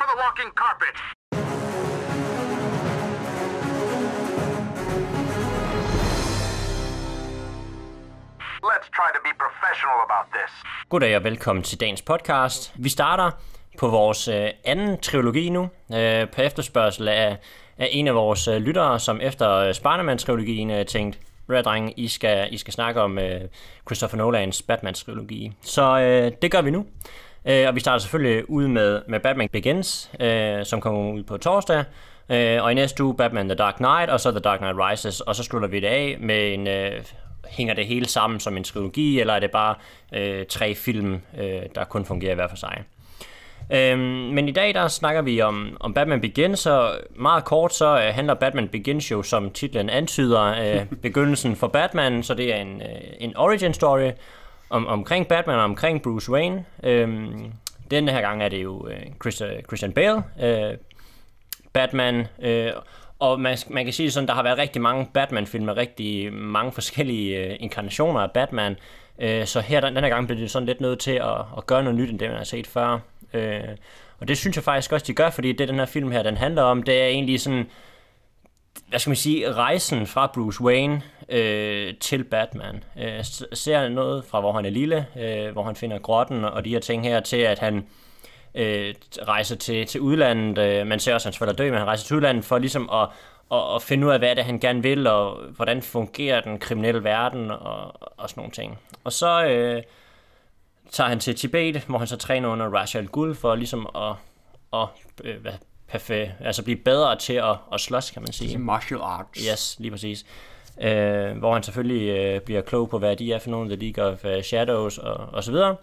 for the walking carpet. Let's try to be professional about this. Goddag og velkommen til dagens podcast. Vi starter på vores øh, anden trilogi nu, øh, på efterspørgsel af, af en af vores øh, lyttere, som efter øh, Spider-Man-trilogien øh, tænkte, hvad drenge, I skal, I skal snakke om øh, Christopher Nolans Batman-trilogi. Så øh, det gør vi nu. Øh, og vi starter selvfølgelig ud med, med Batman Begins, øh, som kommer ud på torsdag. Øh, og i næste uge Batman The Dark Knight, og så The Dark Knight Rises. Og så slutter vi det af med en... Øh, hænger det hele sammen som en trilogi, eller er det bare øh, tre film, øh, der kun fungerer hver for sig? Øhm, men i dag der snakker vi om, om Batman Begins, så meget kort så øh, handler Batman Begins jo, som titlen antyder, øh, begyndelsen for Batman, så det er en, øh, en origin story, om, omkring Batman og omkring Bruce Wayne. Øhm, den her gang er det jo øh, Christian, øh, Christian Bale, øh, Batman, øh, og man, man kan sige sådan, der har været rigtig mange Batman-film med rigtig mange forskellige øh, inkarnationer af Batman, øh, så her den, den her gang blev det sådan lidt nødt til at, at gøre noget nyt, end det man har set før. Øh, og det synes jeg faktisk også, de gør, fordi det den her film her, den handler om, det er egentlig sådan hvad skal man sige, rejsen fra Bruce Wayne øh, til Batman. Øh, ser noget fra, hvor han er lille, øh, hvor han finder grotten og de her ting her, til at han øh, rejser til, til udlandet. Øh, man ser også han fætter dø, men han rejser til udlandet for ligesom at, at, at finde ud af, hvad det er, han gerne vil, og hvordan fungerer den kriminelle verden, og, og sådan nogle ting. Og så øh, tager han til Tibet, hvor han så træner under Rachel Gul for ligesom at, at øh, perfe- altså blive bedre til at, at slås, kan man sige. Martial arts. Yes, lige præcis. Øh, hvor han selvfølgelig øh, bliver klog på, hvad de er for nogle af The League of uh, Shadows og, og så videre.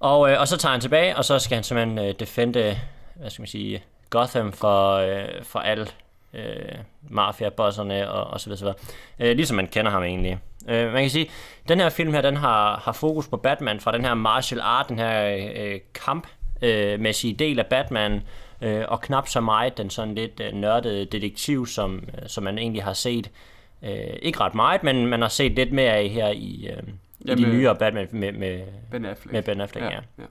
Og, øh, og så tager han tilbage, og så skal han simpelthen øh, defende, hvad skal man sige, Gotham for, øh, for alle øh, mafia-bosserne og, og så videre. Så videre. Øh, ligesom man kender ham egentlig. Øh, man kan sige, den her film her, den har, har fokus på Batman fra den her martial art, den her øh, øh kamp, øh, sin del af Batman, øh, og knap så meget den sådan lidt øh, nørdede detektiv, som, øh, som man egentlig har set. Øh, ikke ret meget, men man har set lidt mere af her i, øh, ja, i de med, øh, nyere Batman med, med, ben, Affleck. med ben Affleck. Ja, ja.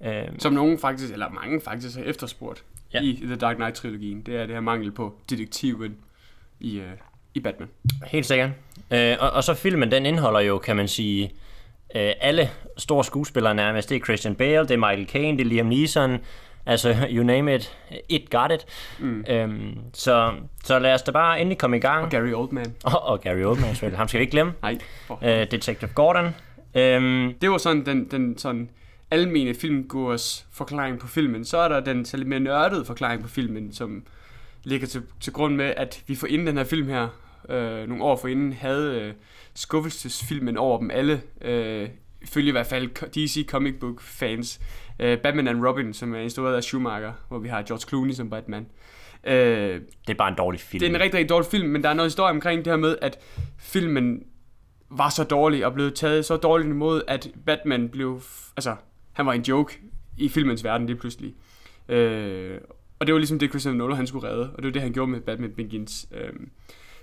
Ja. Øh, som nogen faktisk, eller mange faktisk har efterspurgt ja. i The Dark Knight-trilogien. Det er det her mangel på detektiven i, øh, i Batman. Helt sikkert. Øh, og, og så filmen, den indeholder jo, kan man sige, øh, alle store skuespillere nærmest. Det er Christian Bale, det er Michael Caine, det er Liam Neeson, altså you name it, it got it. Mm. Øhm, så, så lad os da bare endelig komme i gang. Og Gary Oldman. Og, og Gary Oldman selvfølgelig, ham skal vi ikke glemme. Nej. Øh, Detective Gordon. Øhm, det var sådan den, den sådan almene filmgurs forklaring på filmen. Så er der den lidt mere nørdede forklaring på filmen, som ligger til, til grund med, at vi får ind den her film her øh, nogle år forinden havde øh, skuffelsesfilmen over dem alle, øh, ifølge i hvert fald DC comic book fans. Øh, Batman and Robin, som er instrueret af Schumacher, hvor vi har George Clooney som Batman. Øh, det er bare en dårlig film. Det er en rigtig, rigtig dårlig film, men der er noget historie omkring det her med, at filmen var så dårlig og blev taget så dårligt imod, at Batman blev... Altså, han var en joke i filmens verden lige pludselig. Øh, og det var ligesom det, Christian Nolan han skulle redde, og det var det, han gjorde med Batman Begins. Øh,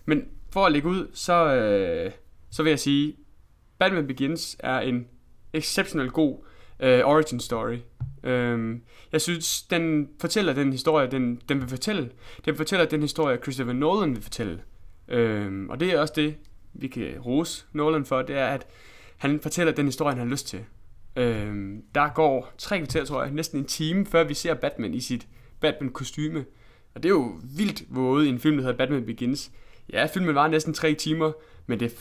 men for at lægge ud, så, øh, så vil jeg sige, Batman Begins er en exceptionelt god øh, origin story. Øhm, jeg synes, den fortæller den historie, den, den vil fortælle. Den fortæller den historie, Christopher Nolan vil fortælle. Øhm, og det er også det, vi kan rose Nolan for, det er, at han fortæller den historie, han har lyst til. Øhm, der går tre kvarter, tror jeg, næsten en time, før vi ser Batman i sit Batman-kostyme. Og det er jo vildt våget i en film, der hedder Batman Begins. Ja, filmen var næsten tre timer, men det,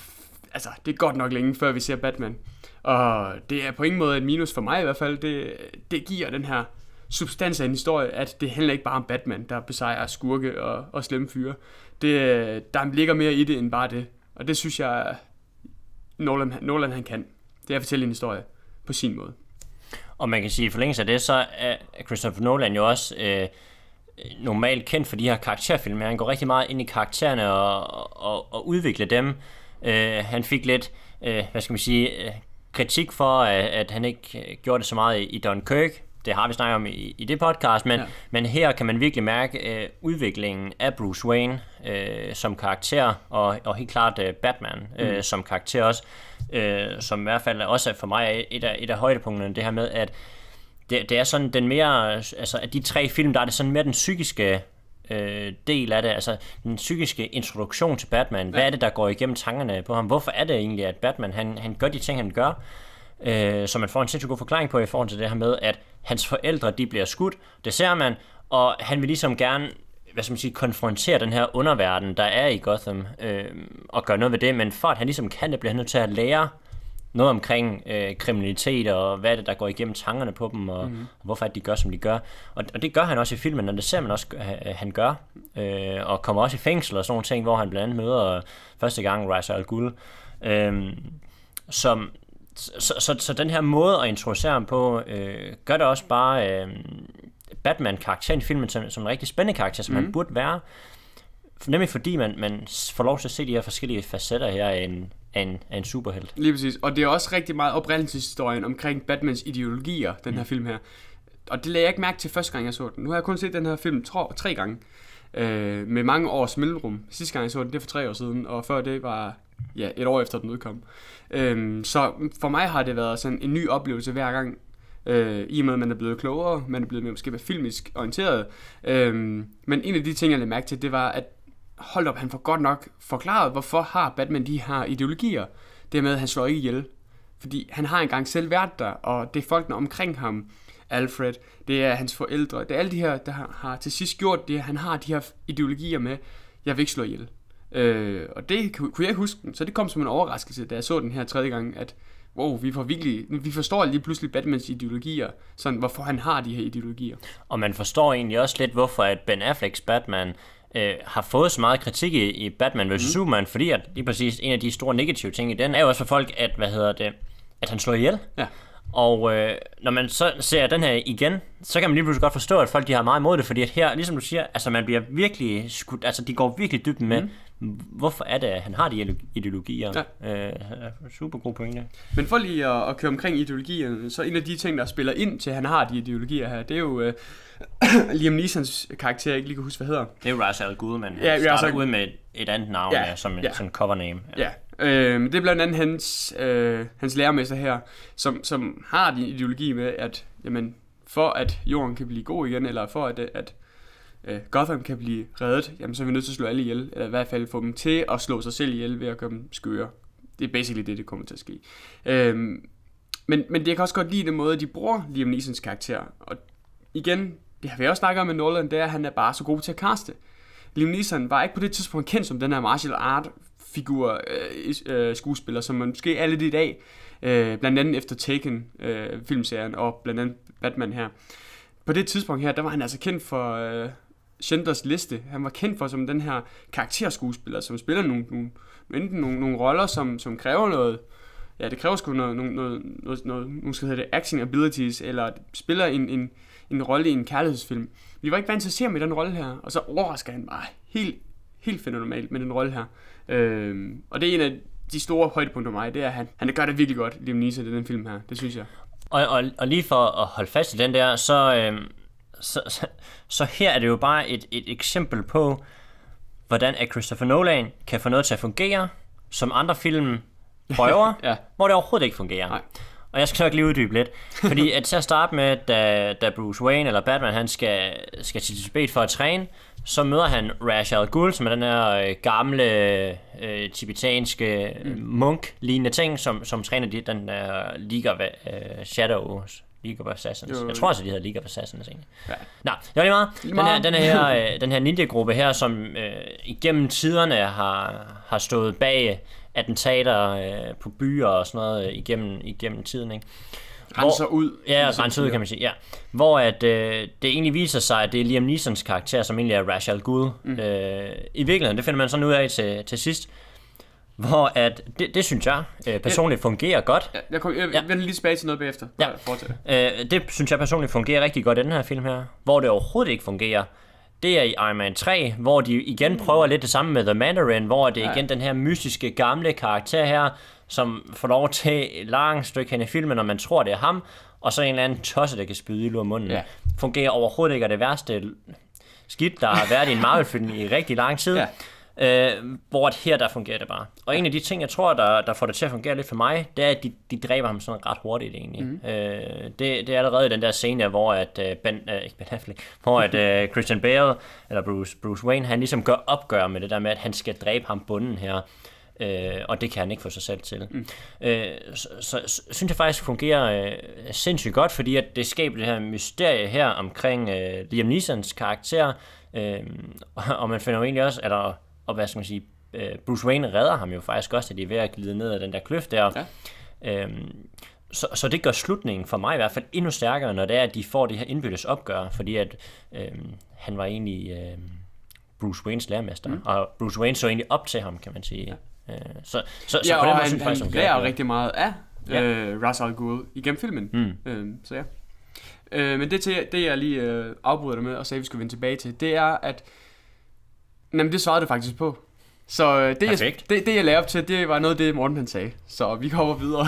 altså, det er godt nok længe, før vi ser Batman. Og det er på ingen måde et minus for mig i hvert fald. Det, det giver den her substans af en historie, at det handler ikke bare om Batman, der besejrer skurke og, og slemme fyre. Det, der ligger mere i det end bare det. Og det synes jeg, Nolan, Nolan han kan. Det er at fortælle en historie på sin måde. Og man kan sige, at i forlængelse af det, så er Christopher Nolan jo også øh, normalt kendt for de her karakterfilm. Han går rigtig meget ind i karaktererne og, og, og udvikler dem. Øh, han fik lidt, øh, hvad skal man sige, øh, kritik for, at, at han ikke øh, gjorde det så meget i, i Dunkirk. Det har vi snakket om i, i det podcast, men, ja. men her kan man virkelig mærke øh, udviklingen af Bruce Wayne øh, som karakter, og, og helt klart øh, Batman øh, mm. som karakter også, øh, som i hvert fald også for mig er et af, et af højdepunkterne, det her med, at det, det er sådan den mere, altså af de tre film, der er det sådan mere den psykiske øh, del af det, altså den psykiske introduktion til Batman. Hvad ja. er det, der går igennem tankerne på ham? Hvorfor er det egentlig, at Batman han, han gør de ting, han gør? Øh, så man får en sindssygt god forklaring på i forhold til det her med, at hans forældre de bliver skudt, det ser man, og han vil ligesom gerne hvad skal man sige, konfrontere den her underverden, der er i Gotham, øh, og gøre noget ved det, men for at han ligesom kan det, bliver han nødt til at lære noget omkring øh, kriminalitet og hvad er det, der går igennem tankerne på dem, og, mm. og hvorfor at de gør, som de gør. Og, og det gør han også i filmen, og det ser man også, at øh, han gør. Øh, og kommer også i fængsel og sådan nogle ting, hvor han blandt andet møder øh, første gang Ra's al Ghul. Øh, som, så, så, så den her måde at introducere ham på, øh, gør det også bare øh, Batman-karakteren i filmen som, som en rigtig spændende karakter, som mm. han mhm. burde være. Nemlig fordi man, man får lov til at se de her forskellige facetter her af en af en, af en superhelt. Lige præcis. Og det er også rigtig meget oprindelseshistorien omkring Batmans ideologier, den her mm. film her. Og det lagde jeg ikke mærke til første gang, jeg så den. Nu har jeg kun set den her film tror, tre gange. Øh, med mange års mellemrum. Sidste gang, jeg så den, det var for tre år siden. Og før det var ja, et år efter, den udkom. Øh, så for mig har det været sådan en ny oplevelse hver gang. Øh, I og med, at man er blevet klogere, man er blevet mere måske filmisk orienteret. Øh, men en af de ting, jeg lagde mærke til, det var, at hold op, han får godt nok forklaret, hvorfor har Batman de her ideologier. Det med, at han slår ikke ihjel. Fordi han har engang selv været der, og det er folkene omkring ham, Alfred, det er hans forældre, det er alle de her, der har til sidst gjort det, han har de her ideologier med, jeg vil ikke slå ihjel. Øh, og det kunne jeg huske, så det kom som en overraskelse, da jeg så den her tredje gang, at wow, vi, får virkelig, vi forstår lige pludselig Batmans ideologier, sådan hvorfor han har de her ideologier. Og man forstår egentlig også lidt, hvorfor at Ben Afflecks Batman øh, har fået så meget kritik i, i Batman vs. Mm. Superman, fordi at lige præcis en af de store negative ting i den, er jo også for folk, at, hvad hedder det, at han slår ihjel. Ja. Og øh, når man så ser den her igen, så kan man lige pludselig godt forstå, at folk de har meget imod det, fordi at her, ligesom du siger, altså man bliver virkelig skudt, altså de går virkelig dybt med, mm hvorfor er det, at han har de ideologier. Ja. Øh, super gode pointe. Men for lige at, at køre omkring ideologierne, så en af de ting, der spiller ind til, at han har de ideologier her, det er jo øh, Liam Neesons karakter, jeg ikke lige kan huske, hvad hedder. Det er jo Ra's Goodman. Ghul, ja, starter altså... ud med et, andet navn ja, ja, som, ja. som cover name. Ja. ja. Øh, det er blandt andet hans, øh, hans lærermester her, som, som har din ideologi med, at jamen, for at jorden kan blive god igen, eller for at, at øh, Gotham kan blive reddet, jamen så er vi nødt til at slå alle ihjel, eller i hvert fald få dem til at slå sig selv ihjel ved at gøre dem skøre. Det er basically det, det kommer til at ske. Øhm, men, men det, kan også godt lide den måde, de bruger Liam Neesons karakter. Og igen, det har vi også snakket om med Nolan, det er, at han er bare så god til at kaste. Liam Neeson var ikke på det tidspunkt kendt som den her martial art figur, øh, øh, skuespiller, som man måske er lidt i dag, øh, blandt andet efter Taken, øh, filmserien, og blandt andet Batman her. På det tidspunkt her, der var han altså kendt for, øh, Schindlers Liste. Han var kendt for som den her karakterskuespiller, som spiller nogle, nogle, enten nogle, nogle roller, som, som kræver noget, ja, det kræver sgu noget, noget, noget, noget, noget nu skal hedde det acting abilities, eller spiller en, en, en rolle i en kærlighedsfilm. Vi var ikke vant til at se ham i den rolle her, og så overrasker han bare helt, helt fenomenalt med den rolle her. Øh, og det er en af de store højdepunkter for mig, det er, at han, han gør det virkelig godt, Liam Neeson, i den film her, det synes jeg. Og, og, og lige for at holde fast i den der, så, øh, så, så, så her er det jo bare et, et eksempel på, hvordan at Christopher Nolan kan få noget til at fungere, som andre film prøver, ja. hvor det overhovedet ikke fungerer. Nej. Og jeg skal nok lige uddybe lidt. Fordi at til at starte med, da, da Bruce Wayne eller Batman han skal, skal til Tibet for at træne, så møder han Ra's al Ghul, som er den her øh, gamle øh, tibetanske mm. Øh, munk-lignende ting, som, som træner de, den der øh, League of øh, Shadows, League of Assassins. Jo, jo. Jeg tror altså, de hedder League of Assassins egentlig. Ja. Nå, det var lige meget. Den her, den her, øh, den her ninja-gruppe her, som øh, igennem tiderne har, har stået bag øh, attentater øh, på byer og sådan noget øh, igennem, igennem tiden, ikke? renser ud. Ja, renser ud, kan man sige. Ja. Hvor at, øh, det egentlig viser sig, at det er Liam Neesons karakter, som egentlig er Rachel al Mm. Øh, I virkeligheden, det finder man sådan ud af til, til sidst, hvor at, det, det synes jeg øh, personligt jeg, fungerer godt. Jeg, jeg, jeg, jeg vender lige tilbage til noget bagefter. Ja. Øh, det synes jeg personligt fungerer rigtig godt i den her film her. Hvor det overhovedet ikke fungerer, det er i Iron Man 3, hvor de igen mm. prøver lidt det samme med The Mandarin, hvor det er igen den her mystiske gamle karakter her, som får lov til et langt stykke hen i filmen, når man tror, det er ham, og så en eller anden tosse, der kan spyde i lue munden. Ja. Fungerer overhovedet ikke, og det værste skidt, der har været i en Marvel-film i rigtig lang tid. Ja. Øh, hvor at her, der fungerer det bare. Og en af de ting, jeg tror, der, der får det til at fungere lidt for mig, det er, at de, de dræber ham sådan ret hurtigt egentlig. Mm. Øh, det, det er allerede i den der scene, hvor at øh, ben, øh, ikke ben Affleck, hvor at øh, Christian Bale, eller Bruce, Bruce Wayne, han ligesom gør opgør med det der med, at han skal dræbe ham bunden her. Øh, og det kan han ikke få sig selv til. Mm. Øh, så, så, så synes jeg faktisk fungerer øh, sindssygt godt, fordi at det skaber det her mysterie her omkring øh, Liam Neesons karakter, øh, og man finder jo egentlig også, eller og hvad skal man sige, øh, Bruce Wayne redder ham jo faktisk også, at de er ved at glide ned ad den der kløft der. Ja. Øhm, så, så det gør slutningen for mig i hvert fald endnu stærkere, når det er, at de får det her indbyttes opgør, fordi at øhm, han var egentlig øhm, Bruce Waynes lærermester, mm. og Bruce Wayne så egentlig op til ham, kan man sige. Ja. Øh, så, så, ja, så på den måde han, synes faktisk, han lærer rigtig meget af ja. øh, Ra's al Ghul igennem filmen. Mm. Øh, så ja. Øh, men det, til, det jeg lige øh, afbryder dig med og sagde, vi skulle vende tilbage til, det er, at Jamen, det svarede du faktisk på. Så øh, det, jeg, det, det, jeg lagde op til, det var noget af det, Morten han sagde. Så vi kommer videre.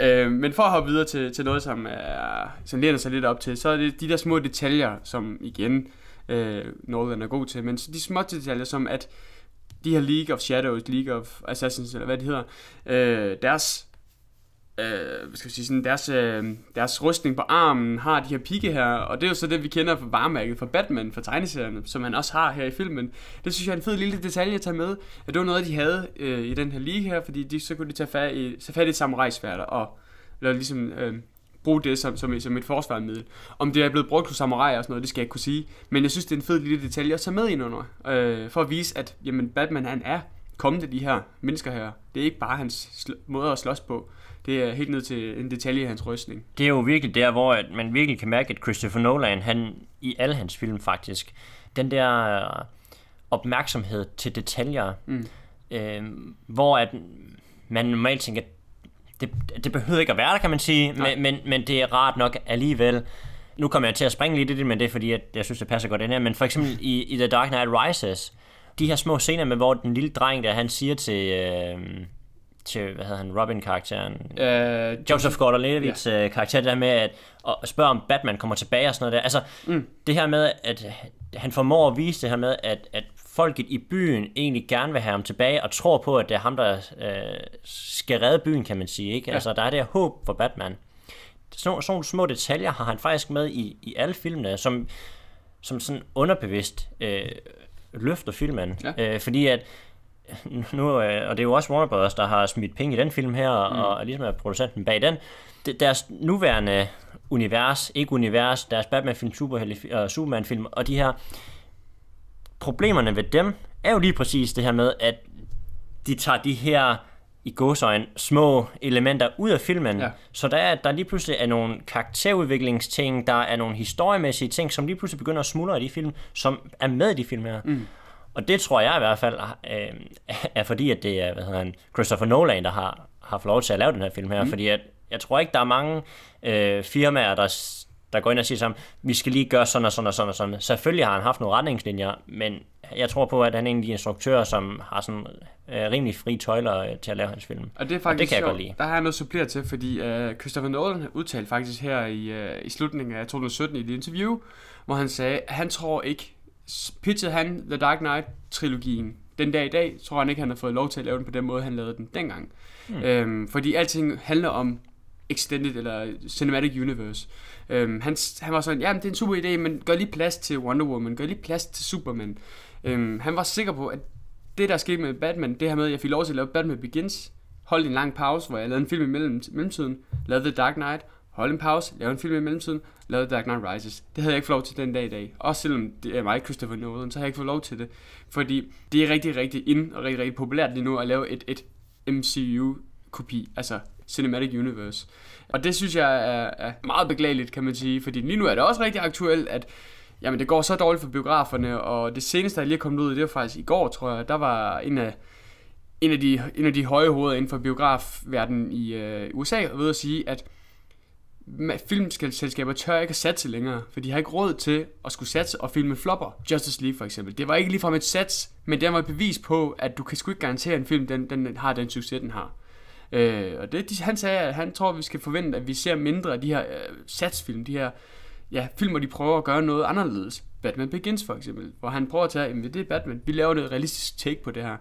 øh, men for at hoppe videre til, til noget, som, er, som lærer sig lidt op til, så er det de der små detaljer, som igen øh, Northern er god til. Men de små detaljer, som at de her League of Shadows, League of Assassins, eller hvad det hedder, øh, deres øh, skal vi sige, sådan deres, øh, deres rustning på armen har de her pigge her, og det er jo så det, vi kender fra varemærket fra Batman, fra tegneserierne, som han også har her i filmen. Det synes jeg er en fed lille detalje at tage med, at det var noget, de havde øh, i den her liga her, fordi de, så kunne de tage fat i, tage fat i samurajsværter og eller ligesom, øh, bruge det som, som, som et forsvarsmiddel. Om det er blevet brugt hos samurai og sådan noget, det skal jeg ikke kunne sige, men jeg synes, det er en fed lille detalje at tage med ind under, øh, for at vise, at jamen, Batman han er kommet til de her mennesker her. Det er ikke bare hans sl- måde at slås på. Det er helt ned til en detalje i hans rystning. Det er jo virkelig der, hvor at man virkelig kan mærke, at Christopher Nolan, han i alle hans film faktisk, den der øh, opmærksomhed til detaljer, mm. øh, hvor at man normalt tænker, det, det behøver ikke at være der, kan man sige, men, men, men det er rart nok alligevel. Nu kommer jeg til at springe lidt i det, men det er fordi, at jeg synes, det passer godt ind her. Men for eksempel i, i The Dark Knight Rises, de her små scener med, hvor den lille dreng der, han siger til... Øh, til, hvad hedder han, Robin-karakteren, øh, Joseph Gordon-Levitt's ja. Øh, karakter, der med at, at spørge om Batman kommer tilbage og sådan noget der. Altså, mm. det her med, at han formår at vise det her med, at, at folket i byen egentlig gerne vil have ham tilbage, og tror på, at det er ham, der øh, skal redde byen, kan man sige. Ikke? Ja. Altså, der er det her håb for Batman. Sådan nogle små detaljer har han faktisk med i, i alle filmene, som, som sådan underbevidst øh, løfter filmen. Ja. Øh, fordi at nu, øh, og det er jo også Warner Bros., der har smidt penge i den film her, mm. og ligesom er producenten bag den, deres nuværende univers, ikke univers, deres Batman-film, øh, Superman-film Superman -film, og de her, problemerne ved dem er jo lige præcis det her med, at de tager de her i gåsøjne små elementer ud af filmen, ja. så der er, der lige pludselig er nogle karakterudviklingsting, der er nogle historiemæssige ting, som lige pludselig begynder at smuldre i de film, som er med i de film her. Mm. Og det tror jeg i hvert fald øh, er fordi, at det er hvad hedder han, Christopher Nolan, der har har fået lov til at lave den her film her, mm. fordi at, jeg tror ikke, der er mange øh, firmaer, der, der går ind og siger sammen, vi skal lige gøre sådan og sådan og sådan og sådan. Selvfølgelig har han haft nogle retningslinjer, men jeg tror på, at han er en af de instruktører, som har sådan øh, rimelig fri tøjler øh, til at lave hans film. Og det er faktisk og det kan Jeg godt lide. Der har jeg noget suppleret til, fordi øh, Christopher Nolan udtalte faktisk her i, øh, i slutningen af 2017 i et interview, hvor han sagde, at han tror ikke, pitchede han The Dark Knight-trilogien den dag i dag, tror han ikke, han har fået lov til at lave den på den måde, han lavede den dengang. Mm. Øhm, fordi alting handler om Extended eller Cinematic Universe. Øhm, han, han var sådan, ja, det er en super idé, men gør lige plads til Wonder Woman, gør lige plads til Superman. Øhm, han var sikker på, at det, der skete med Batman, det her med, at jeg fik lov til at lave Batman Begins, holdt en lang pause, hvor jeg lavede en film i mellemtiden, lavede The Dark Knight, holde en pause, lave en film i mellemtiden, lavede Dark Knight Rises. Det havde jeg ikke fået lov til den dag i dag. Også selvom det er mig, Christopher Nolan, så har jeg ikke fået lov til det. Fordi det er rigtig, rigtig ind og rigtig, rigtig populært lige nu at lave et, et MCU-kopi, altså Cinematic Universe. Og det synes jeg er, er meget beklageligt, kan man sige, fordi lige nu er det også rigtig aktuelt, at jamen, det går så dårligt for biograferne, og det seneste, der lige er kommet ud, det var faktisk i går, tror jeg, der var en af en af, de, en af de høje hoveder inden for biografverdenen i øh, USA, ved at sige, at filmselskaber tør ikke at satse længere, for de har ikke råd til at skulle satse og filme flopper. Justice League for eksempel. Det var ikke ligefrem et sats, men det var et bevis på, at du kan sgu ikke garantere, at en film den, den har den succes, den har. Øh, og det, de, han sagde, at han tror, at vi skal forvente, at vi ser mindre af de her øh, satsfilm, de her ja, film, hvor de prøver at gøre noget anderledes. Batman Begins for eksempel, hvor han prøver at tage, at det er Batman, vi laver noget realistisk take på det her.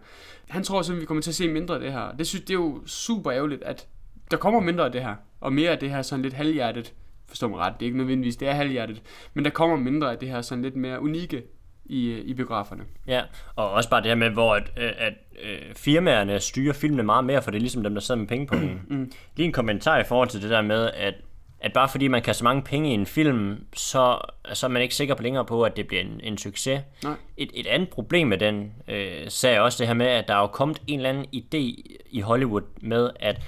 Han tror simpelthen, vi kommer til at se mindre af det her. Det synes det er jo super ærgerligt, at der kommer mindre af det her, og mere af det her sådan lidt halvhjertet, forstår mig ret, det er ikke nødvendigvis, det er halvhjertet, men der kommer mindre af det her sådan lidt mere unikke i, øh, i biograferne. Ja, og også bare det her med, hvor at, øh, at, at øh, firmaerne styrer filmene meget mere, for det er ligesom dem, der sidder med penge på den. Mm, mm. Lige en kommentar i forhold til det der med, at at bare fordi man kaster mange penge i en film, så, så er man ikke sikker på længere på, at det bliver en, en succes. Nej. Et, et andet problem med den øh, sag også det her med, at der er jo kommet en eller anden idé i Hollywood med, at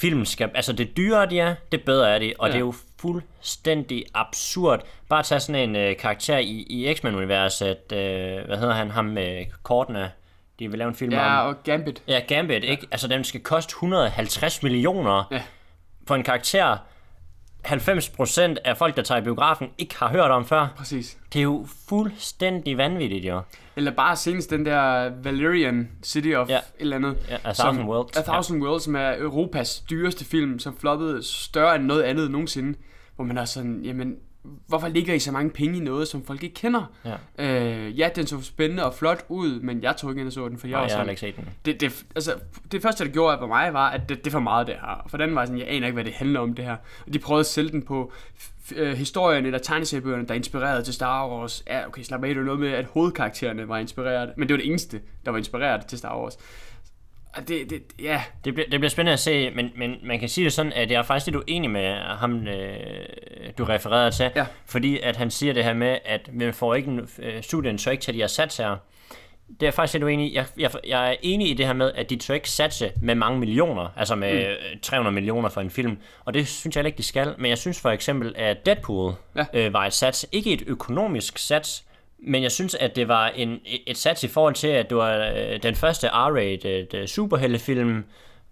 film skal... Altså, det dyrere de er, det bedre er de. Og ja. det er jo fuldstændig absurd. Bare at tage sådan en øh, karakter i, i X-Men-universet. Øh, hvad hedder han? Ham med øh, Kortene. De vil lave en film ja, om... Ja, og Gambit. Ja, Gambit, ja. ikke? Altså, den skal koste 150 millioner ja. for en karakter 90% af folk, der tager i biografen, ikke har hørt om før. Præcis. Det er jo fuldstændig vanvittigt, jo. Eller bare senest den der Valerian City of ja. et eller andet. Ja, A Thousand som, Worlds. A Thousand ja. Worlds, som er Europas dyreste film, som floppede større end noget andet nogensinde. Hvor man er sådan, jamen, hvorfor ligger I så mange penge i noget, som folk ikke kender? Ja, øh, ja den så spændende og flot ud, men jeg tog ikke ind og så den, for jeg, Nej, jeg har ikke set den. Det, det, altså, det første, der gjorde for mig, var, at det, det er for meget, det her. For den var sådan, jeg aner ikke, hvad det handler om, det her. Og de prøvede at sælge den på øh, historien eller tegneseriebøgerne, der inspireret til Star Wars. Ja, okay, slap af, det noget med, at hovedkaraktererne var inspireret, men det var det eneste, der var inspireret til Star Wars. Det, det, ja. det, bliver, det bliver spændende at se, men, men man kan sige det sådan, at jeg er faktisk lidt uenig med ham, øh, du refererede til, ja. fordi at han siger det her med, at man får ikke øh, studien, så ikke til de her satser. Det er jeg faktisk lidt uenig i. Jeg, jeg, jeg er enig i det her med, at de tør ikke satse med mange millioner, altså med mm. 300 øh, millioner for en film, og det synes jeg ikke, de skal. Men jeg synes for eksempel, at Deadpool ja. øh, var et sats, ikke et økonomisk sats, men jeg synes, at det var en, et sats i forhold til, at du var øh, den første R-rated øh, superheltefilm,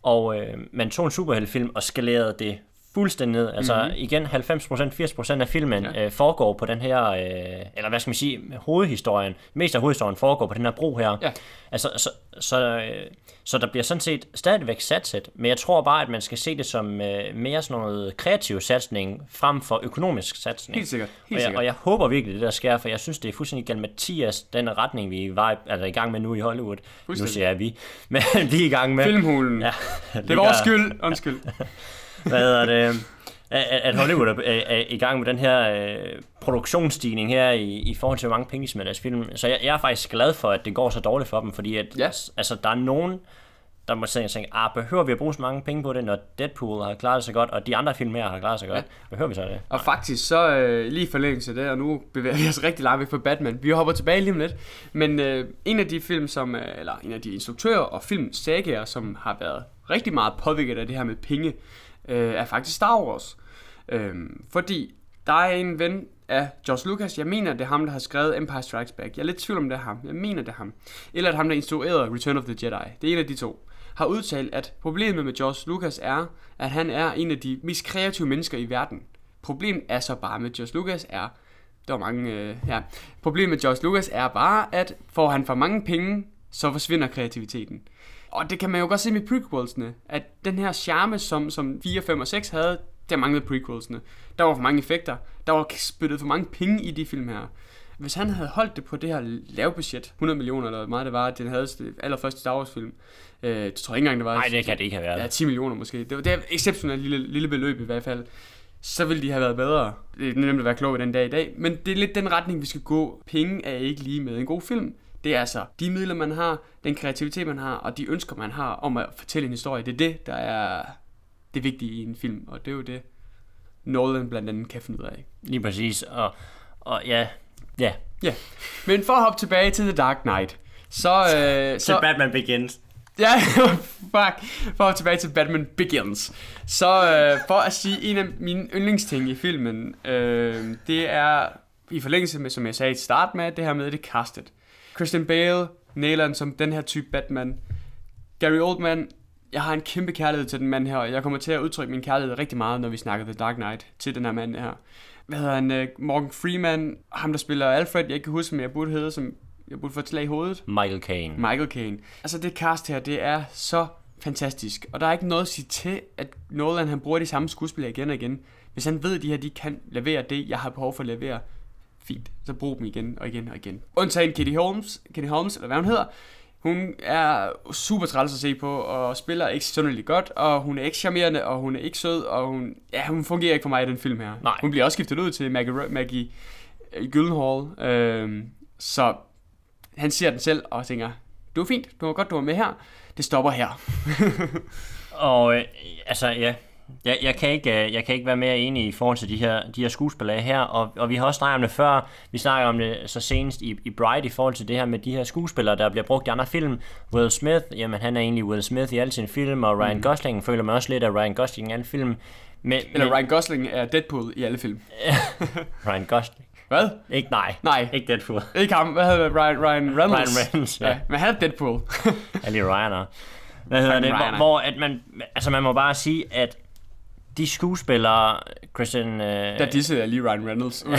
og øh, man tog en superheltefilm og skalerede det fuldstændig ned. Altså mm-hmm. igen, 90%, 80% af filmen ja. øh, foregår på den her, øh, eller hvad skal man sige, hovedhistorien, mest af hovedhistorien foregår på den her bro her. Ja. Altså, så, så, øh, så der bliver sådan set stadigvæk satset, men jeg tror bare, at man skal se det som øh, mere sådan noget kreativ satsning, frem for økonomisk satsning. Helt sikkert. Helt og, jeg, og jeg håber virkelig, det der sker, for jeg synes, det er fuldstændig galt Mathias, den retning, vi var i, altså, i gang med nu i Hollywood. Nu ser jeg vi, men vi er i gang med. Filmhulen. Ja, det er vores skyld. Undskyld. Hvad er det? At Hollywood er, er i gang med den her øh, produktionsstigning her i, i forhold til, hvor mange penge de deres film. Så jeg, jeg er faktisk glad for, at det går så dårligt for dem, fordi at, ja. altså, altså der er nogen, der må sige, at ah, behøver vi at bruge så mange penge på det, når Deadpool har klaret sig godt, og de andre film her har klaret sig godt? Ja. Behøver vi så det? Og faktisk, så øh, lige forlængelse der, og nu bevæger vi os rigtig langt væk fra Batman. Vi hopper tilbage lige om lidt. Men øh, en af de film, som, øh, eller en af de instruktører og filmsager, som har været rigtig meget påvirket af det her med penge, øh, er faktisk Star Wars. Øh, fordi der er en ven af George Lucas. Jeg mener, det er ham, der har skrevet Empire Strikes Back. Jeg er lidt tvivl om, det er ham. Jeg mener, det er ham. Eller at ham, der instruerede Return of the Jedi. Det er en af de to. Har udtalt, at problemet med George Lucas er, at han er en af de mest kreative mennesker i verden. Problemet er så bare med George Lucas er, der var mange, øh, ja. Problemet med George Lucas er bare, at får han for mange penge, så forsvinder kreativiteten. Og det kan man jo godt se med prequelsene, at den her charme, som, som 4, 5 og 6 havde, der manglede prequelsene. Der var for mange effekter, der var spyttet for mange penge i de film her. Hvis han havde holdt det på det her lave budget, 100 millioner eller meget det var, den havde allerførste Star Wars film, øh, det tror jeg ikke engang det var. Nej, det kan det ikke have været. Ja, 10 millioner måske. Det var, det et exceptionelt lille, lille beløb i hvert fald så ville de have været bedre. Det er nemt at være klog i den dag i dag, men det er lidt den retning, vi skal gå. Penge er ikke lige med en god film. Det er altså de midler, man har, den kreativitet, man har, og de ønsker, man har om at fortælle en historie. Det er det, der er det vigtige i en film, og det er jo det, Nolan blandt andet kan finde ud af. Lige præcis, og, og ja, ja. Ja, men for at hoppe tilbage til The Dark Knight, så... Øh, til så, Batman Begins. Ja, fuck. For at tilbage til Batman Begins. Så øh, for at sige, en af mine yndlingsting i filmen, øh, det er i forlængelse med, som jeg sagde i start med, det her med det castet. Christian Bale nailer som den her type Batman. Gary Oldman, jeg har en kæmpe kærlighed til den mand her, og jeg kommer til at udtrykke min kærlighed rigtig meget, når vi snakker The Dark Knight til den her mand her. Hvad hedder han? Øh, Morgan Freeman, ham der spiller Alfred, jeg ikke kan huske, men jeg burde hedde, som jeg burde få et slag i hovedet. Michael Caine. Michael Caine. Altså det cast her, det er så fantastisk. Og der er ikke noget at sige til, at Nolan han bruger de samme skuespillere igen og igen. Hvis han ved, at de her de kan levere det, jeg har behov for at levere, fint. Så brug dem igen og igen og igen. Undtagen Kitty Holmes, Kitty Holmes eller hvad hun hedder, hun er super træls at se på, og spiller ikke synderligt godt, og hun er ikke charmerende, og hun er ikke sød, og hun, ja, hun fungerer ikke for mig i den film her. Nej. Hun bliver også skiftet ud til Maggie, Maggie øh, Gyllenhaal, øh, så han ser den selv og tænker, du er fint, du var godt, du var med her, det stopper her. og øh, altså ja, jeg, jeg, kan ikke, øh, jeg kan ikke være mere enig i forhold til de her, de her skuespillere her, og, og vi har også snakket om det før, vi snakker om det så senest i, i Bright i forhold til det her med de her skuespillere, der bliver brugt i andre film. Will Smith, jamen han er egentlig Will Smith i alle sine film, og Ryan mm. Gosling føler man også lidt af Ryan Gosling i alle film. Men, Eller men, Ryan Gosling er Deadpool i alle film. Ryan Gosling. Hvad? Ikke nej. Nej. Ikke Deadpool. Ikke ham. Hvad hedder Ryan, Ryan Reynolds? Ryan Reynolds, ja. ja. Men han er Deadpool. er lige Ryan, Hvad hedder Ryan det? Hvor, hvor, at man, altså man må bare sige, at de skuespillere, Christian... Øh... Der dissede jeg lige Ryan Reynolds, øh,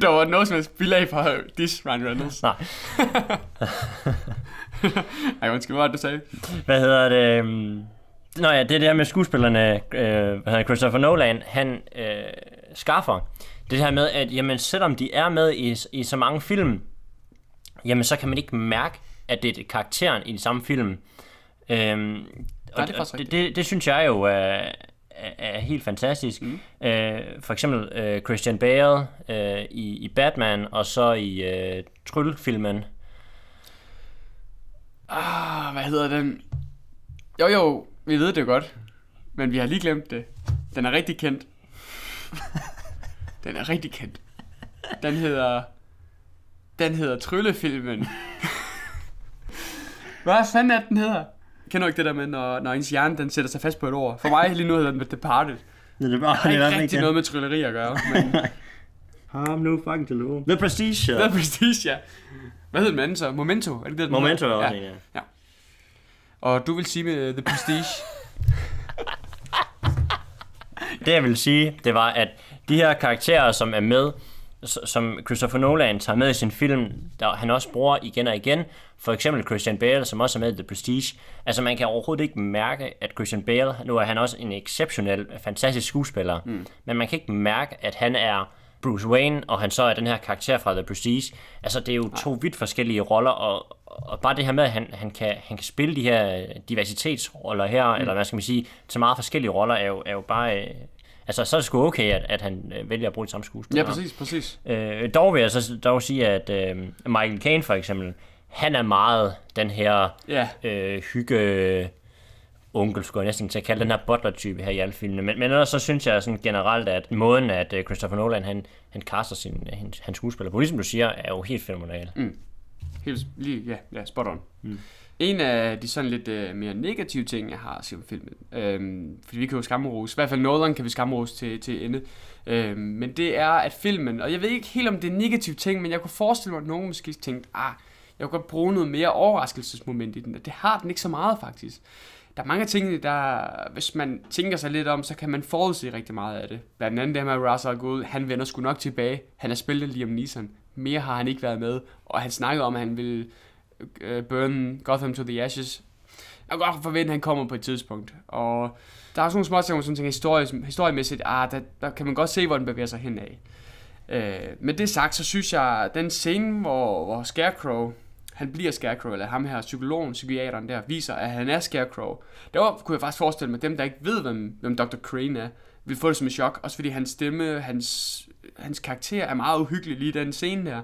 der var noget som helst bilag for at disse Ryan Reynolds. Nej. Ej, undskyld, hvad du sagde? Hvad hedder det? Øhm, nå ja, det der med skuespillerne, øh, hvad hedder Christopher Nolan, han øh, skaffer det her med, at jamen, selvom de er med i, i så mange film, jamen så kan man ikke mærke, at det er karakteren i den samme film. Øhm, Nej, det, er det, det, det, det synes jeg jo er, er helt fantastisk. Mm. Øh, for eksempel øh, Christian Bale øh, i, i Batman, og så i øh, Tryllfilmen. Ah, hvad hedder den? Jo jo, vi ved det godt, men vi har lige glemt det. Den er rigtig kendt. den er rigtig kendt. Den hedder... Den hedder Tryllefilmen. hvad fanden er den hedder? kender ikke det der med, når, når ens hjerne den sætter sig fast på et ord. For mig lige nu hedder den med Departed. Det er bare, det er ikke rigtig noget med trylleri at gøre. Men... Ham nu fucking til love. The Prestige. The Prestige, ja. Hvad hed den anden så? Momento? Er det det, den Momento er også ja. en, ja. ja. Og du vil sige med øh, The Prestige? det jeg vil sige, det var, at de her karakterer, som er med, som Christopher Nolan tager med i sin film, der han også bruger igen og igen. For eksempel Christian Bale, som også er med i The Prestige. Altså man kan overhovedet ikke mærke, at Christian Bale, nu er han også en exceptionel, fantastisk skuespiller, mm. men man kan ikke mærke, at han er Bruce Wayne, og han så er den her karakter fra The Prestige. Altså det er jo to vidt forskellige roller, og, og bare det her med, at han, han, kan, han kan spille de her diversitetsroller her, mm. eller hvad skal man sige, til meget forskellige roller, er jo, er jo bare øh, altså så er det sgu okay, at, at han øh, vælger at bruge det samme skuespiller. Ja, præcis, præcis. Øh, dog vil jeg så dog sige, at øh, Michael Caine for eksempel, han er meget den her ja. øh, hygge onkel, skulle jeg næsten til at kalde den her butler-type her i alle filmene. Men, men ellers så synes jeg sådan generelt, at måden, at øh, Christopher Nolan, han, han kaster sin, hans, hans skuespiller på, ligesom du siger, er jo helt fenomenal. Mm. Helt, lige, ja, ja, spot on. Mm. En af de sådan lidt øh, mere negative ting, jeg har set om filmen, øh, fordi vi kan jo skamrose, i hvert fald Northern kan vi skamme rose til, til ende, øh, men det er, at filmen, og jeg ved ikke helt om det er en negativ ting, men jeg kunne forestille mig, at nogen måske tænkte, ah, jeg kunne godt bruge noget mere overraskelsesmoment i den, og det har den ikke så meget faktisk. Der er mange ting, der, hvis man tænker sig lidt om, så kan man forudse rigtig meget af det. Blandt andet det her med Russell Gould, han vender sgu nok tilbage, han er spillet Liam Nissan. mere har han ikke været med, og han snakkede om, at han ville uh, burn Gotham to the Ashes. Jeg kan godt forvente, at han kommer på et tidspunkt. Og der er også nogle små ting, man tænker, historie, historiemæssigt, ah, der, der, kan man godt se, hvor den bevæger sig henad. Uh, øh, med det sagt, så synes jeg, den scene, hvor, hvor Scarecrow, han bliver Scarecrow, eller ham her, psykologen, psykiateren der, viser, at han er Scarecrow. Der kunne jeg faktisk forestille mig, at dem, der ikke ved, hvem, hvem Dr. Crane er, vil få det som et chok, også fordi hans stemme, hans, hans karakter er meget uhyggelig lige den scene der.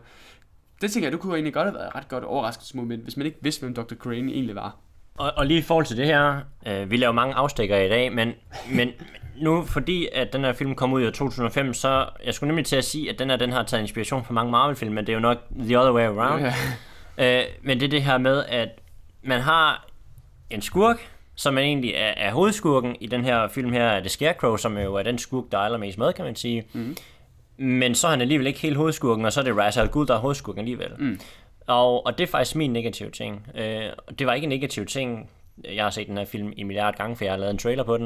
Det tænker jeg, du kunne egentlig godt have været ret godt overraskelsesmoment, hvis man ikke vidste, hvem Dr. Crane egentlig var. Og, og lige i forhold til det her, øh, vi laver mange afstikker i dag, men, men nu fordi, at den her film kom ud i 2005, så jeg skulle nemlig til at sige, at den her, den har taget inspiration fra mange Marvel-film, men det er jo nok the other way around. Okay. Øh, men det er det her med, at man har en skurk, som man egentlig er, er hovedskurken i den her film her, The Scarecrow, som jo er den skurk, der ejler mest med, kan man sige. Mm men så er han alligevel ikke helt hovedskurken, og så er det Ra's al Ghul, der er hovedskurken alligevel. Mm. Og, og det er faktisk min negative ting. Øh, det var ikke en negativ ting, jeg har set den her film i milliard gange, for jeg har lavet en trailer på den.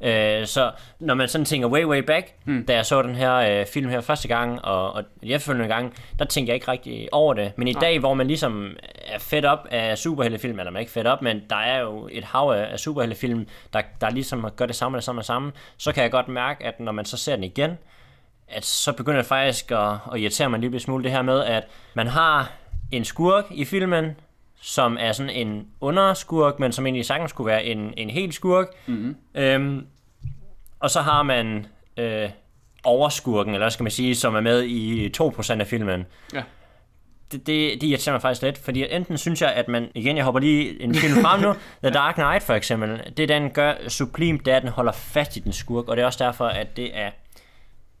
Øh, så når man sådan tænker way, way back, mm. da jeg så den her øh, film her første gang, og, og de efterfølgende gang, der tænkte jeg ikke rigtig over det. Men i Nej. dag, hvor man ligesom er fedt op af superheltefilm, eller man er ikke fedt op, men der er jo et hav af, superheltefilm, der, der ligesom gør det samme, det samme, det samme, så kan jeg godt mærke, at når man så ser den igen, at så begynder det faktisk at, at irritere mig en lille smule det her med, at man har en skurk i filmen, som er sådan en underskurk, men som egentlig sagtens skulle være en, en hel skurk. Mm-hmm. Øhm, og så har man øh, overskurken, eller hvad skal man sige, som er med i 2% af filmen. Ja. Det, det, det irriterer mig faktisk lidt, fordi enten synes jeg, at man, igen jeg hopper lige en film frem nu, The Dark Knight for eksempel, det den gør sublimt, det er, at den holder fast i den skurk, og det er også derfor, at det er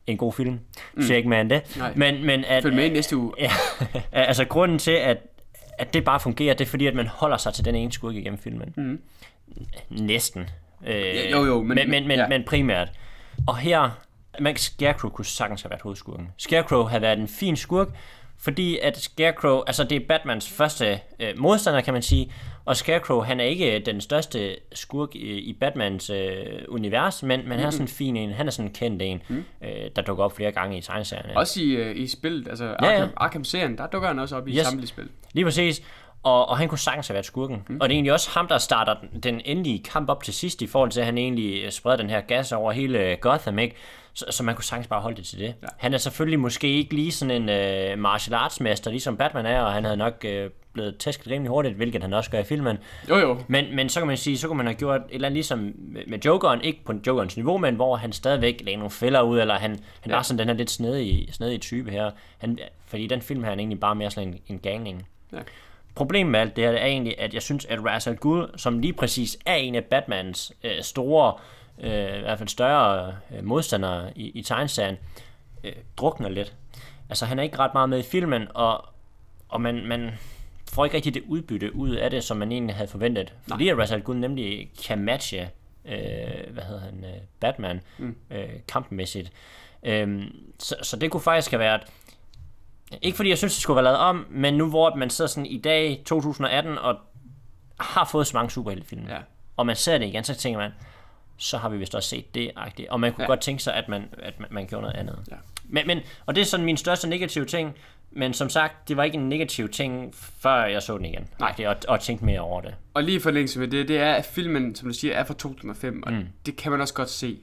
en god film. Mm. Siger ikke mere end det. Nej. Men, men at, Følg med næste uge. Ja, altså grunden til, at, at det bare fungerer, det er fordi, at man holder sig til den ene skurk igennem filmen. Mm. Næsten. Øh, ja, jo, jo, men, men, men, men, ja. men primært. Og her, man, Scarecrow kunne sagtens have været hovedskurken. Scarecrow havde været en fin skurk, fordi at Scarecrow, altså det er Batmans første øh, modstander, kan man sige, og Scarecrow, han er ikke øh, den største skurk i, i Batmans øh, univers, men, men mm-hmm. han er sådan en fin en, han er sådan en kendt en, mm. øh, der dukker op flere gange i tegneserierne. Også i, øh, i spillet, altså Arkham, ja, ja. Arkham-serien, der dukker han også op i yes. samlet spil. Lige præcis. Og, og han kunne sagtens have været skurken. Mm. Og det er egentlig også ham, der starter den, den endelige kamp op til sidst, i forhold til, at han egentlig øh, spreder den her gas over hele øh, Gotham, ikke? Så, så man kunne sagtens bare holde det til det. Ja. Han er selvfølgelig måske ikke lige sådan en øh, martial arts mester, ligesom Batman er, og han havde nok øh, blevet tæsket rimelig hurtigt, hvilket han også gør i filmen. Jo jo. Men, men så kan man sige, så kunne man have gjort et eller andet ligesom med Jokeren, ikke på Jokerens niveau, men hvor han stadigvæk lagde nogle fælder ud, eller han, han ja. var sådan den her lidt snedige, snedige type her. Han, fordi den film her er egentlig bare mere sådan en, en gangning. Ja. Problemet med alt det her er egentlig, at jeg synes, at Ra's al Ghul, som lige præcis er en af Batmans øh, store øh, øh, i hvert fald større øh, modstandere i, i tegneserien, øh, drukner lidt. Altså han er ikke ret meget med i filmen, og, og man, man får ikke rigtig det udbytte ud af det, som man egentlig havde forventet. Nej. Fordi at Ra's al Ghul nemlig kan matche, øh, hvad hedder han, øh, Batman mm. øh, kampmæssigt. Øh, så, så det kunne faktisk have været ikke fordi jeg synes, det skulle være lavet om, men nu hvor man sidder sådan i dag, 2018, og har fået så mange superheltefilm, ja. og man ser det igen, så tænker man, så har vi vist også set det -agtigt. Og man kunne ja. godt tænke sig, at man, at man, man gjorde noget andet. Ja. Men, men, og det er sådan min største negative ting, men som sagt, det var ikke en negativ ting, før jeg så den igen. Nej. Og, og tænkte mere over det. Og lige for længe med det, det er, at filmen, som du siger, er fra 2005, og mm. det kan man også godt se.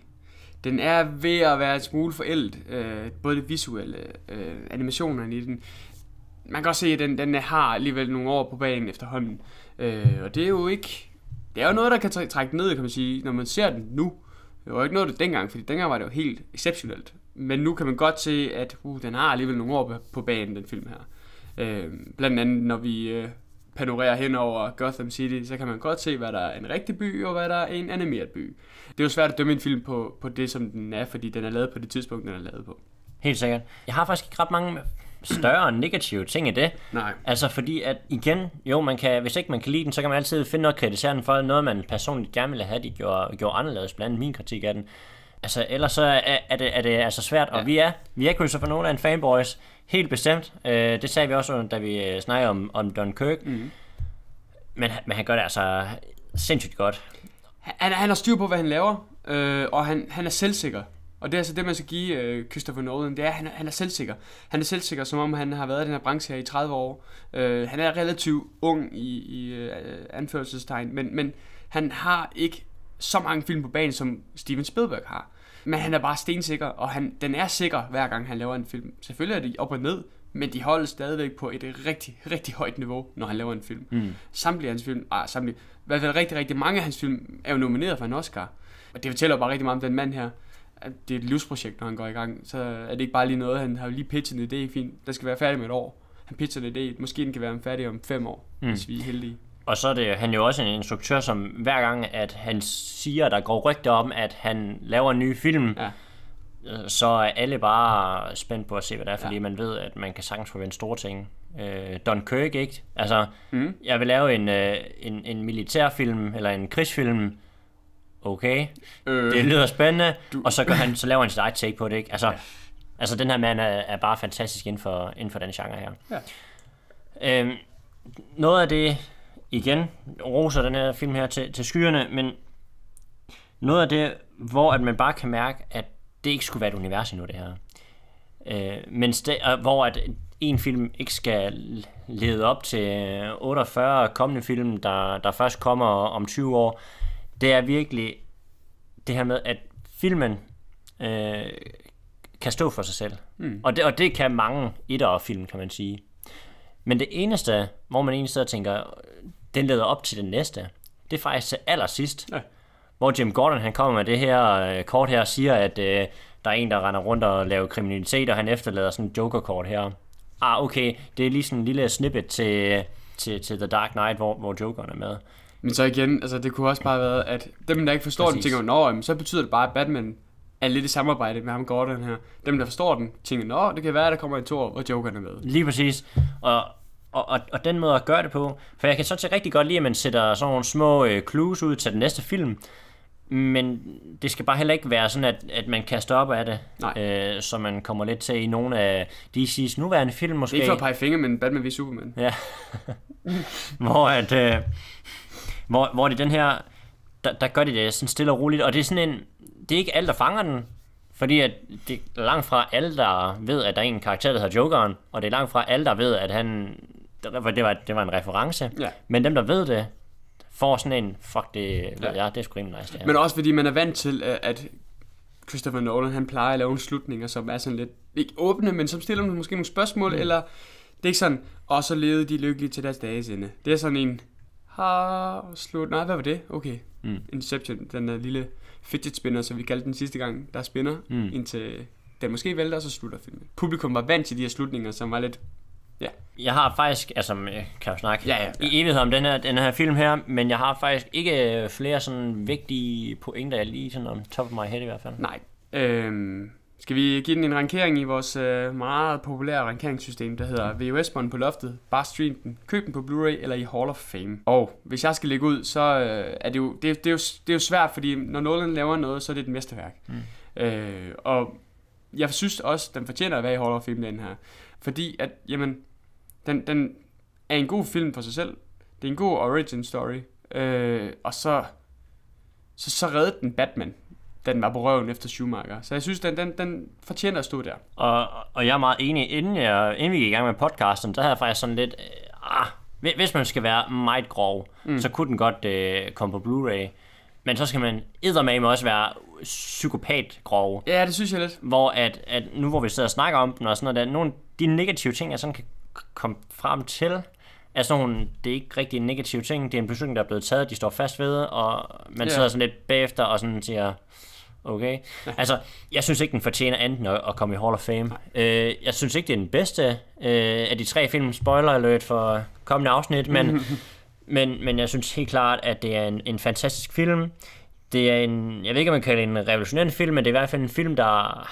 Den er ved at være en smule forældet, øh, både det visuelle, øh, animationerne i den. Man kan også se, at den, den har alligevel nogle år på banen efterhånden. Øh, og det er jo ikke det er jo noget, der kan trække ned, kan man sige, når man ser den nu. Det var ikke noget det dengang, fordi dengang var det jo helt exceptionelt. Men nu kan man godt se, at uh, den har alligevel nogle år på banen, den film her. Øh, blandt andet, når vi øh, panorerer hen over Gotham City, så kan man godt se, hvad der er en rigtig by, og hvad der er en animeret by. Det er jo svært at dømme en film på, på det, som den er, fordi den er lavet på det tidspunkt, den er lavet på. Helt sikkert. Jeg har faktisk ikke ret mange større negative ting i det. Nej. Altså fordi at igen, jo, man kan, hvis ikke man kan lide den, så kan man altid finde noget at kritisere den for, noget man personligt gerne ville have, de gjorde, gjorde anderledes, blandt min kritik af den. Altså, ellers så er, er, det, er det altså svært, og ja. vi er, vi er for af en fanboys, helt bestemt. Øh, det sagde vi også, da vi øh, snakkede om, om Don Kirk. Mm. Men, men han gør det altså sindssygt godt. Han, han har styr på, hvad han laver, øh, og han, han er selvsikker. Og det er altså det, man skal give øh, Christopher Nolan, det er, at han, han er selvsikker. Han er selvsikker, som om han har været i den her branche her i 30 år. Øh, han er relativt ung i, i øh, anførselstegn, men, men han har ikke så mange film på banen, som Steven Spielberg har. Men han er bare stensikker, og han, den er sikker, hver gang han laver en film. Selvfølgelig er det op og ned, men de holder stadigvæk på et rigtig, rigtig højt niveau, når han laver en film. Mm. Samtlige hans film, ah, samtlige, i hvert fald rigtig, rigtig mange af hans film, er jo nomineret for en Oscar. Og det fortæller bare rigtig meget om den mand her at det er et livsprojekt, når han går i gang, så er det ikke bare lige noget, han har lige pitchet en idé, fint, der skal være færdig med et år. Han pitcher en idé, måske den kan være færdig om fem år, mm. hvis vi er heldige. Og så er det, han jo også en instruktør, som hver gang, at han siger, der går rygter om, at han laver en ny film, ja. Øh, så er alle bare spændt på at se, hvad det er, fordi ja. man ved, at man kan sagtens forvente store ting. Øh, Don Kirk, ikke? Altså, mm. jeg vil lave en, øh, en, en militærfilm, eller en krigsfilm, okay, øh, det lyder spændende, du... og så, gør han, så laver han sit eget take på det, ikke? Altså, ja. altså den her mand er, er bare fantastisk inden for, inden for den genre her. Ja. Øhm, noget af det, igen, roser den her film her til, til skyerne, men noget af det, hvor at man bare kan mærke, at det ikke skulle være et univers endnu, det her. Øh, men hvor at en film ikke skal lede op til 48 øh, kommende film, der, der først kommer om 20 år, det er virkelig det her med, at filmen øh, kan stå for sig selv. Mm. Og, det, og det kan mange etter film, kan man sige. Men det eneste, hvor man egentlig sidder og tænker, den leder op til den næste, det er faktisk til allersidst. Ja. Hvor Jim Gordon han kommer med det her øh, kort her og siger, at øh, der er en, der render rundt og laver kriminalitet, og han efterlader sådan en jokerkort her. Ah, okay, det er lige sådan en lille snippet til, til, til The Dark Knight, hvor, hvor jokeren er med. Men så igen, altså det kunne også bare have været, at dem, der ikke forstår Præcis. den, tænker, nå, så betyder det bare, at Batman er lidt i samarbejde med ham Gordon her. Dem, der forstår den, tænker, nå, det kan være, at der kommer en tor, hvor Jokeren er med. Lige præcis. Og, og, og, og den måde at gøre det på, for jeg kan så til rigtig godt lide, at man sætter sådan nogle små øh, clues ud til den næste film, men det skal bare heller ikke være sådan, at, at man kaster op af det, Øh, så man kommer lidt til i nogle af DC's nuværende film måske. Det er ikke for at pege fingre, men Batman vs Superman. Ja. hvor at... Øh, hvor, hvor det er den her, der, der gør de det sådan stille og roligt, og det er sådan en, det er ikke alt, der fanger den, fordi at det er langt fra alle, der ved, at der er en karakter, der hedder Jokeren, og det er langt fra alle, der ved, at han... Det var, det var en reference. Ja. Men dem, der ved det, får sådan en... Fuck, det, ja. Ja, det er sgu rimelig nice. Det Men også fordi man er vant til, at Christopher Nolan, han plejer at lave nogle slutninger, som er sådan lidt... Ikke åbne, men som stiller måske nogle spørgsmål, mm. eller... Det er ikke sådan, og så levede de lykkelige til deres dages ende. Det er sådan en har slut... Nej, hvad var det? Okay. Mm. Inception, den der lille fidget spinner, som vi kaldte den sidste gang, der spinner, mm. indtil den måske vælter, og så slutter filmen. Publikum var vant til de her slutninger, som var lidt... Ja. Jeg har faktisk, altså kan jeg snakke ja, ja, ja. i evighed om den her, den her film her, men jeg har faktisk ikke øh, flere sådan vigtige pointer, jeg lige sådan om top of my head i hvert fald. Nej, øhm, skal vi give den en rankering i vores øh, meget populære rankeringssystem, der hedder vos på loftet, bare stream den, køb den på Blu-ray eller i Hall of Fame. Og hvis jeg skal lægge ud, så øh, er det jo, det, det er jo, det er jo svært, fordi når Nolan laver noget, så er det et mesterværk. Mm. Øh, og jeg synes også, den fortjener at være i Hall of Fame, den her. Fordi at, jamen, den, den er en god film for sig selv. Det er en god origin story. Øh, og så, så, så reddede den Batman da den var på røven efter Schumacher. Så jeg synes, den, den, den fortjener at stå der. Og, og jeg er meget enig. Inden, jeg, inden vi gik i gang med podcasten, der havde jeg faktisk sådan lidt... Øh, ah, hvis man skal være meget grov, mm. så kunne den godt øh, komme på Blu-ray. Men så skal man eddermame også være psykopat grov. Ja, det synes jeg lidt. Hvor at, at nu hvor vi sidder og snakker om den og sådan noget, der, nogle af de negative ting, jeg sådan kan komme frem til, er sådan nogle, det er ikke rigtig en negativ ting, det er en beslutning, der er blevet taget, de står fast ved, og man ja. sidder sådan lidt bagefter og sådan siger, Okay? Altså, jeg synes ikke, den fortjener anden at, at komme i Hall of Fame. Øh, jeg synes ikke, det er den bedste øh, af de tre film. Spoiler alert for kommende afsnit, men, men, men jeg synes helt klart, at det er en, en fantastisk film. Det er en, jeg ved ikke, om man kalder det en revolutionær film, men det er i hvert fald en film, der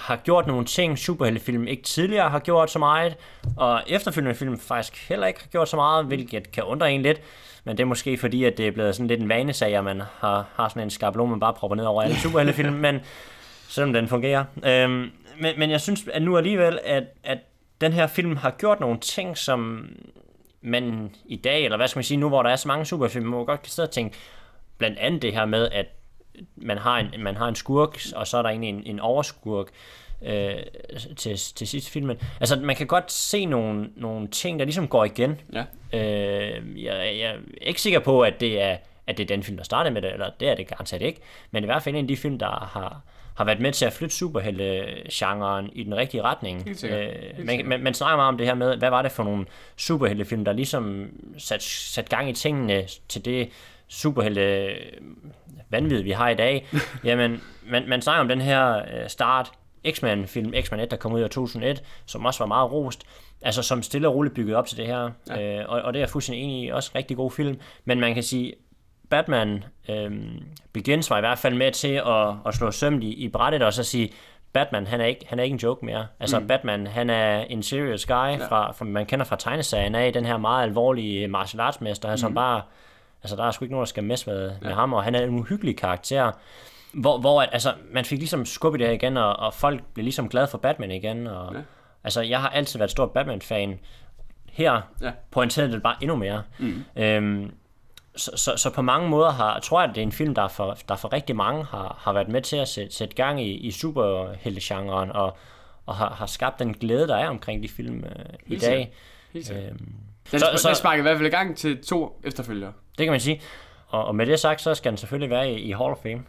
har gjort nogle ting, superheltefilm ikke tidligere har gjort så meget, og efterfølgende film faktisk heller ikke har gjort så meget, hvilket kan undre en lidt. Men det er måske fordi, at det er blevet sådan lidt en vanesag, at man har, har sådan en skabelon, man bare propper ned over alle superheltefilm, men selvom den fungerer. Øhm, men, men jeg synes at nu alligevel, at, at den her film har gjort nogle ting, som man i dag, eller hvad skal man sige, nu hvor der er så mange superfilm, man må godt kan sidde og tænke, blandt andet det her med, at man har en, man har en skurk, og så er der egentlig en, en overskurk, Øh, til, til sidst filmen. Altså, man kan godt se nogle, nogle ting, der ligesom går igen. Ja. Øh, jeg, jeg er ikke sikker på, at det er, at det er den film, der startede med det, eller det er det garanteret ikke. Men i hvert fald en af de film, der har, har været med til at flytte superhelte-genren i den rigtige retning. Helt sikkert. Øh, Helt sikkert. man, man, man snakker meget om det her med, hvad var det for nogle superheltefilm, der ligesom satte sat gang i tingene til det superhelte øh, vanvid, vi har i dag. Jamen, man, man snakker om den her start X-Men-film, X-Men 1, der kom ud i 2001, som også var meget rost, altså som stille og roligt bygget op til det her, ja. øh, og, og det er fuldstændig enig i, også rigtig god film, men man kan sige, Batman øh, Begins var i hvert fald med til at, at slå sømt i, i brættet og så sige, Batman, han er ikke, han er ikke en joke mere. Altså, mm. Batman, han er en serious guy, ja. fra, fra, man kender fra tegneserien af, den her meget alvorlige martial arts mester, mm. som bare, altså, der er sgu ikke nogen, der skal messe med, ja. med ham, og han er en uhyggelig karakter. Hvor, hvor at, altså, man fik ligesom skub i det her igen, og, og folk blev ligesom glade for Batman igen. Og, ja. Altså, jeg har altid været stor Batman-fan. Her ja. pointerede det bare endnu mere. Mm. Øhm, så, så, så på mange måder har, tror jeg, at det er en film, der for, der for rigtig mange har, har været med til at sætte, sætte gang i, i superheltegenren, og, og har, har skabt den glæde, der er omkring de film øh, i dag. Helt øhm, den, så, så, den sparker i hvert fald i gang til to efterfølgere. Det kan man sige. Og, og med det sagt, så skal den selvfølgelig være i, i Hall of Fame.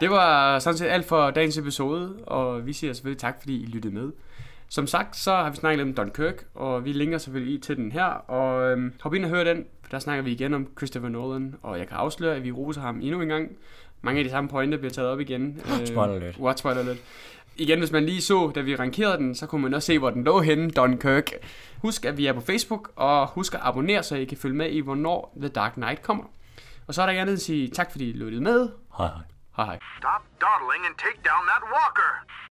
Det var sådan set alt for dagens episode, og vi siger selvfølgelig tak, fordi I lyttede med. Som sagt, så har vi snakket lidt om Don Kirk, og vi linker selvfølgelig til den her, og øhm, hop ind og hør den, for der snakker vi igen om Christopher Nolan, og jeg kan afsløre, at vi roser ham endnu en gang. Mange af de samme pointer bliver taget op igen. Øh, spoiler spoiler lidt. Igen, hvis man lige så, da vi rankerede den, så kunne man også se, hvor den lå henne, Don Kirk. Husk, at vi er på Facebook, og husk at abonnere, så I kan følge med i, hvornår The Dark Knight kommer. Og så er der gerne at sige tak, fordi I lyttede med. Hej hej. Hi. Stop dawdling and take down that walker!